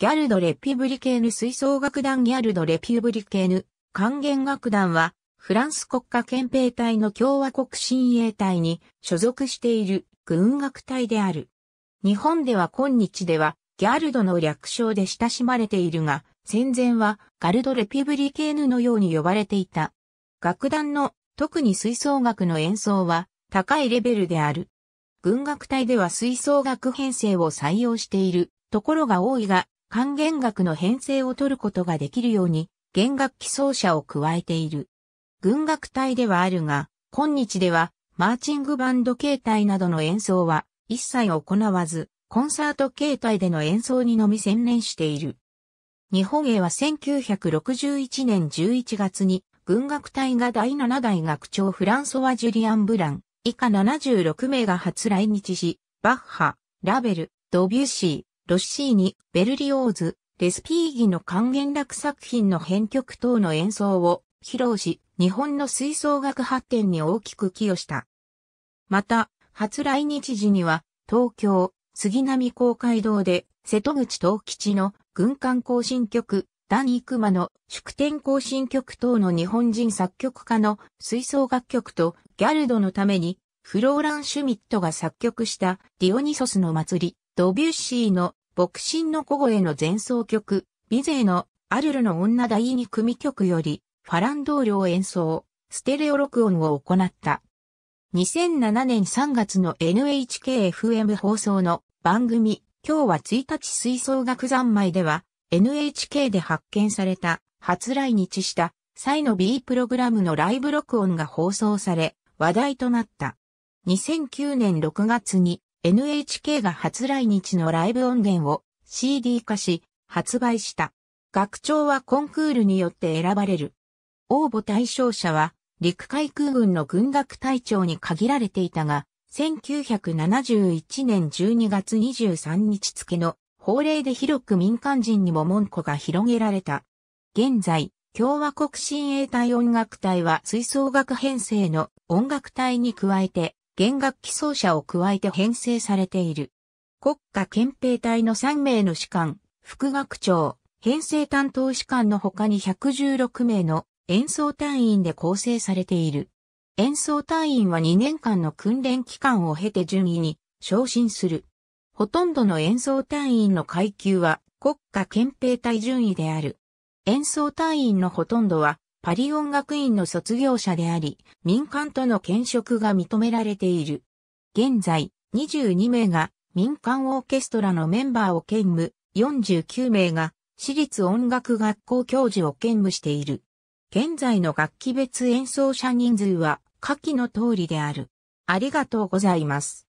ギャルド・レピュブリケーヌ吹奏楽団ギャルド・レピュブリケーヌ管弦楽団はフランス国家憲兵隊の共和国親衛隊に所属している軍楽隊である。日本では今日ではギャルドの略称で親しまれているが、戦前はガルド・レピュブリケーヌのように呼ばれていた。楽団の特に吹奏楽の演奏は高いレベルである。軍楽隊では吹奏楽編成を採用しているところが多いが、還元額の編成を取ることができるように、弦楽器奏者を加えている。軍楽隊ではあるが、今日では、マーチングバンド形態などの演奏は一切行わず、コンサート形態での演奏にのみ専念している。日本へは1961年11月に、軍楽隊が第7代学長フランソワ・ジュリアン・ブラン、以下76名が初来日し、バッハ、ラベル、ドビュッシー、ロッシーニ、ベルリオーズ、レスピーギの還元楽作品の編曲等の演奏を披露し、日本の吹奏楽発展に大きく寄与した。また、初来日時には、東京、杉並公会堂で、瀬戸口東吉の軍艦行進曲、ダークマの祝典行進曲等の日本人作曲家の吹奏楽曲とギャルドのためにフローラン・シュミットが作曲したディオニソスの祭り、ドビュッシーの牧神の古語への前奏曲、ビゼーのアルルの女第二組曲より、ファランドールを演奏、ステレオ録音を行った。2007年3月の NHKFM 放送の番組、今日は1日吹奏楽三昧では、NHK で発見された、初来日した際の B プログラムのライブ録音が放送され、話題となった。2009年6月に NHK が初来日のライブ音源を CD 化し発売した。学長はコンクールによって選ばれる。応募対象者は陸海空軍の軍学隊長に限られていたが、1971年12月23日付の法令で広く民間人にも門戸が広げられた。現在、共和国親衛隊音楽隊は吹奏楽編成の音楽隊に加えて、弦楽器奏者を加えて編成されている。国家憲兵隊の3名の士官、副学長、編成担当士官の他に116名の演奏隊員で構成されている。演奏隊員は2年間の訓練期間を経て順位に昇進する。ほとんどの演奏隊員の階級は国家憲兵隊順位である。演奏隊員のほとんどはパリ音楽院の卒業者であり、民間との兼職が認められている。現在、22名が民間オーケストラのメンバーを兼務、49名が私立音楽学校教授を兼務している。現在の楽器別演奏者人数は下記の通りである。ありがとうございます。